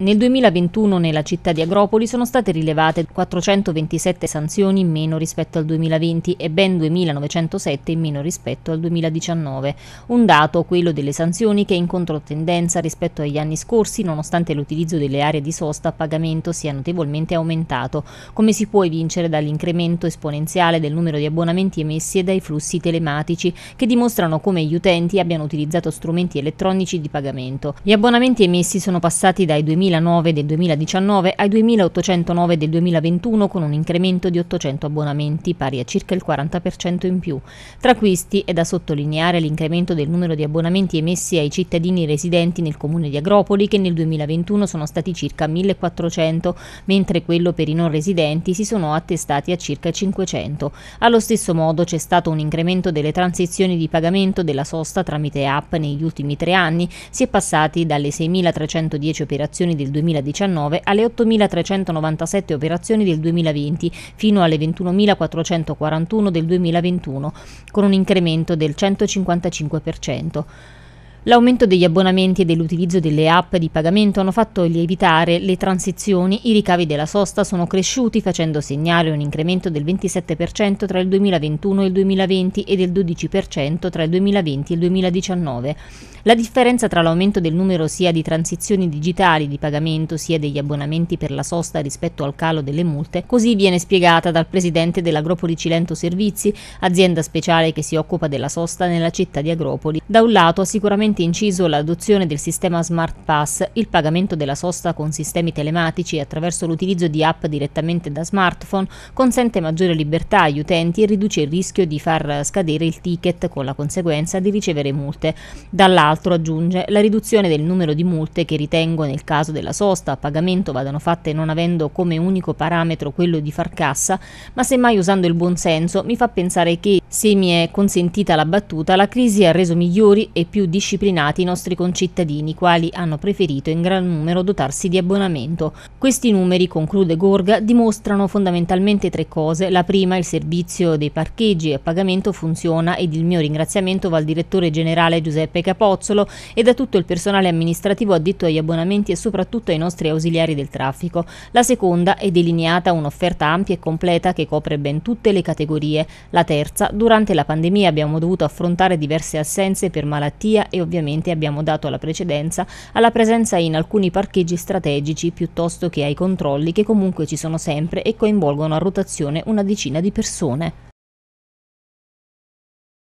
Nel 2021 nella città di Agropoli sono state rilevate 427 sanzioni in meno rispetto al 2020 e ben 2907 in meno rispetto al 2019. Un dato, quello delle sanzioni, che è in controtendenza rispetto agli anni scorsi nonostante l'utilizzo delle aree di sosta a pagamento sia notevolmente aumentato, come si può evincere dall'incremento esponenziale del numero di abbonamenti emessi e dai flussi telematici che dimostrano come gli utenti abbiano utilizzato strumenti elettronici di pagamento. Gli abbonamenti emessi sono passati dai 2000 2.009 del 2019 ai 2.809 del 2021 con un incremento di 800 abbonamenti pari a circa il 40% in più. Tra questi è da sottolineare l'incremento del numero di abbonamenti emessi ai cittadini residenti nel comune di Agropoli che nel 2021 sono stati circa 1.400, mentre quello per i non residenti si sono attestati a circa 500. Allo stesso modo c'è stato un incremento delle transizioni di pagamento della sosta tramite app negli ultimi tre anni, si è passati dalle 6.310 operazioni del 2019 alle 8.397 operazioni del 2020 fino alle 21.441 del 2021, con un incremento del 155%. L'aumento degli abbonamenti e dell'utilizzo delle app di pagamento hanno fatto lievitare le transizioni, i ricavi della sosta sono cresciuti facendo segnare un incremento del 27% tra il 2021 e il 2020 e del 12% tra il 2020 e il 2019. La differenza tra l'aumento del numero sia di transizioni digitali di pagamento sia degli abbonamenti per la sosta rispetto al calo delle multe, così viene spiegata dal presidente dell'Agropoli Cilento Servizi, azienda speciale che si occupa della sosta nella città di Agropoli. Da un lato ha sicuramente ampiamente inciso l'adozione del sistema Smart Pass, il pagamento della sosta con sistemi telematici attraverso l'utilizzo di app direttamente da smartphone consente maggiore libertà agli utenti e riduce il rischio di far scadere il ticket con la conseguenza di ricevere multe. Dall'altro aggiunge la riduzione del numero di multe che ritengo nel caso della sosta a pagamento vadano fatte non avendo come unico parametro quello di far cassa, ma semmai usando il buon senso mi fa pensare che se mi è consentita la battuta la crisi ha reso migliori e più disciplinati disciplinati i nostri concittadini, quali hanno preferito in gran numero dotarsi di abbonamento. Questi numeri, conclude Gorga, dimostrano fondamentalmente tre cose. La prima, il servizio dei parcheggi a pagamento funziona ed il mio ringraziamento va al direttore generale Giuseppe Capozzolo e da tutto il personale amministrativo addetto agli abbonamenti e soprattutto ai nostri ausiliari del traffico. La seconda è delineata un'offerta ampia e completa che copre ben tutte le categorie. La terza, durante la pandemia abbiamo dovuto affrontare diverse assenze per malattia e ovviamente ovviamente abbiamo dato la precedenza alla presenza in alcuni parcheggi strategici piuttosto che ai controlli che comunque ci sono sempre e coinvolgono a rotazione una decina di persone.